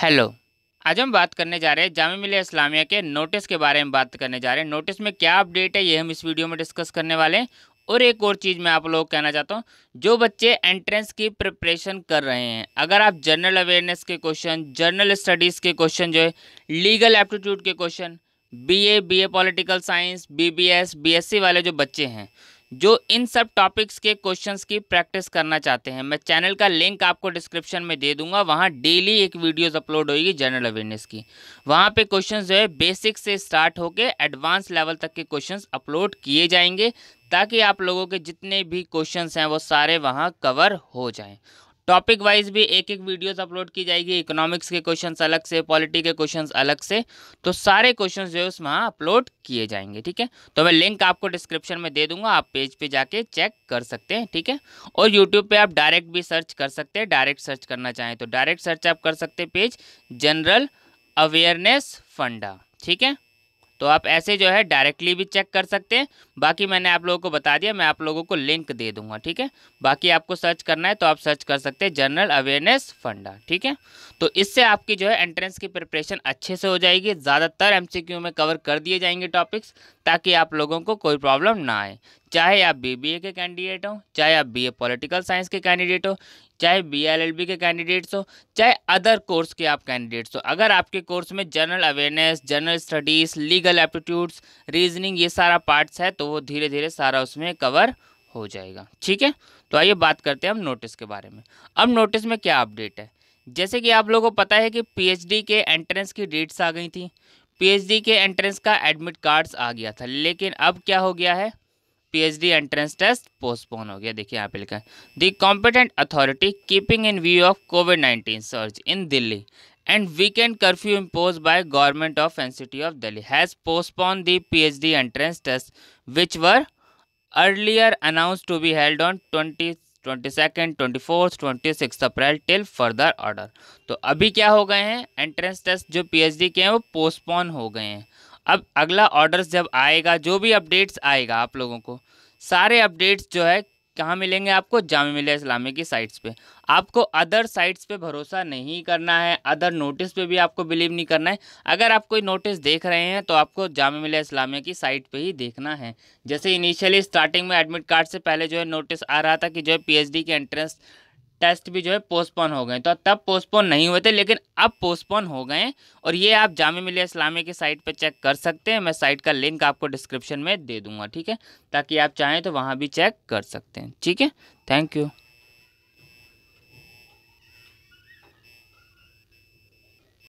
hello आज हम बात करने जा रहे हैं जाम मिलिया इस्लामिया के नोटिस के बारे में बात करने जा रहे हैं नोटिस में क्या अपडेट है ये हम इस वीडियो में डिस्कस करने वाले हैं और एक और चीज़ मैं आप लोगों को कहना चाहता हूँ जो बच्चे एंट्रेंस की प्रिपरेशन कर रहे हैं अगर आप जनरल अवेयरनेस के क्वेश्चन जनरल स्टडीज़ के क्वेश्चन जो है लीगल एप्टीट्यूड के question BA BA political science BBS BSc वाले जो बच्चे हैं जो इन सब टॉपिक्स के क्वेश्चंस की प्रैक्टिस करना चाहते हैं मैं चैनल का लिंक आपको डिस्क्रिप्शन में दे दूंगा वहाँ डेली एक वीडियोस अपलोड होगी जनरल अवेयरनेस की वहाँ पे क्वेश्चंस जो है बेसिक से स्टार्ट होकर एडवांस लेवल तक के क्वेश्चंस अपलोड किए जाएंगे ताकि आप लोगों के जितने भी क्वेश्चंस हैं वो सारे वहाँ कवर हो जाएं टॉपिक वाइज भी एक एक वीडियोस अपलोड की जाएगी इकोनॉमिक्स के क्वेश्चंस अलग से पॉलिटी के क्वेश्चंस अलग से तो सारे क्वेश्चंस जो है उसमें अपलोड हाँ किए जाएंगे ठीक है तो मैं लिंक आपको डिस्क्रिप्शन में दे दूंगा आप पेज पे जाके चेक कर सकते हैं ठीक है और यूट्यूब पर आप डायरेक्ट भी सर्च कर सकते हैं डायरेक्ट सर्च करना चाहें तो डायरेक्ट सर्च आप कर सकते पेज जनरल अवेयरनेस फंडा ठीक है तो आप ऐसे जो है डायरेक्टली भी चेक कर सकते हैं बाकी मैंने आप लोगों को बता दिया मैं आप लोगों को लिंक दे दूंगा ठीक है बाकी आपको सर्च करना है तो आप सर्च कर सकते हैं जनरल अवेयरनेस फंडा ठीक है तो इससे आपकी जो है एंट्रेंस की प्रिपरेशन अच्छे से हो जाएगी ज़्यादातर एम में कवर कर दिए जाएंगे टॉपिक्स ताकि आप लोगों को कोई प्रॉब्लम ना आए चाहे आप बी के कैंडिडेट हों चाहे आप बी पॉलिटिकल साइंस के कैंडिडेट हो चाहे बी के कैंडिडेट्स हो चाहे अदर कोर्स के आप कैंडिडेट्स हो अगर आपके कोर्स में general awareness general studies legal aptitudes reasoning ये सारा पार्ट्स है तो वो धीरे धीरे सारा उसमें कवर हो जाएगा ठीक है तो आइए बात करते हैं हम नोटिस के बारे में अब नोटिस में क्या अपडेट है जैसे कि आप लोगों को पता है कि पी के एंट्रेंस की डेट्स आ गई थी पी के एंट्रेंस का एडमिट कार्ड्स आ गया था लेकिन अब क्या हो गया है पीएचडी एंट्रेंस टेस्ट पोस्टपोन हो गया देखिए यहाँ पे लिखा है competent authority keeping in view of COVID nineteen surge in Delhi and weekend curfew impose by government of NCT of Delhi has postpone the PhD entrance test which were earlier announce to be held on twenty twenty second twenty fourth twenty six April till further order तो अभी क्या हो गए हैं entrance test जो PhD के हैं वो पोस्टपोन हो गए हैं अब अगला ऑर्डर्स जब आएगा जो भी अपडेट्स आएगा आप लोगों को सारे अपडेट्स जो है कहाँ मिलेंगे आपको जाम मिलिया इस्लामी की साइट्स पे आपको अदर साइट्स पे भरोसा नहीं करना है अदर नोटिस पे भी आपको बिलीव नहीं करना है अगर आप कोई नोटिस देख रहे हैं तो आपको जाम मिलिया इस्लामिया की साइट पे ही देखना है जैसे इनिशियली स्टार्टिंग में एडमिट कार्ड से पहले जो है नोटिस आ रहा था कि जो है पी के एंट्रेंस टेस्ट भी जो है पोस्टपोन हो गए तो तब पोस्टपोन नहीं हुए थे लेकिन अब पोस्टपोन हो गए और ये आप जाम मिले इस्लामी की साइट पर चेक कर सकते हैं मैं साइट का लिंक आपको डिस्क्रिप्शन में दे दूंगा ठीक है ताकि आप चाहें तो वहाँ भी चेक कर सकते हैं ठीक है थैंक यू